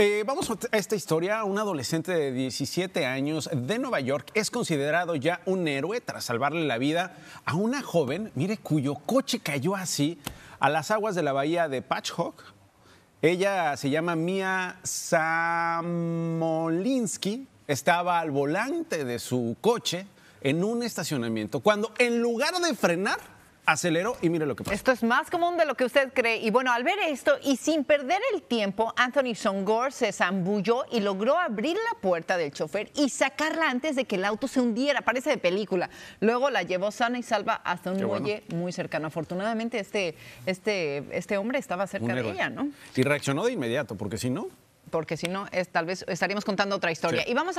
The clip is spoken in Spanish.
Eh, vamos a esta historia. Un adolescente de 17 años de Nueva York es considerado ya un héroe tras salvarle la vida a una joven, mire, cuyo coche cayó así a las aguas de la bahía de Patchhawk. Ella se llama Mia Samolinsky. Estaba al volante de su coche en un estacionamiento cuando en lugar de frenar, aceleró y mire lo que pasó. Esto es más común de lo que usted cree. Y bueno, al ver esto y sin perder el tiempo, Anthony Songor se zambulló y logró abrir la puerta del chofer y sacarla antes de que el auto se hundiera. Parece de película. Luego la llevó sana y salva hasta un muelle muy cercano. Afortunadamente, este, este, este hombre estaba cerca de ella, ¿no? Y reaccionó de inmediato, porque si no. Porque si no, es, tal vez estaríamos contando otra historia. Y vamos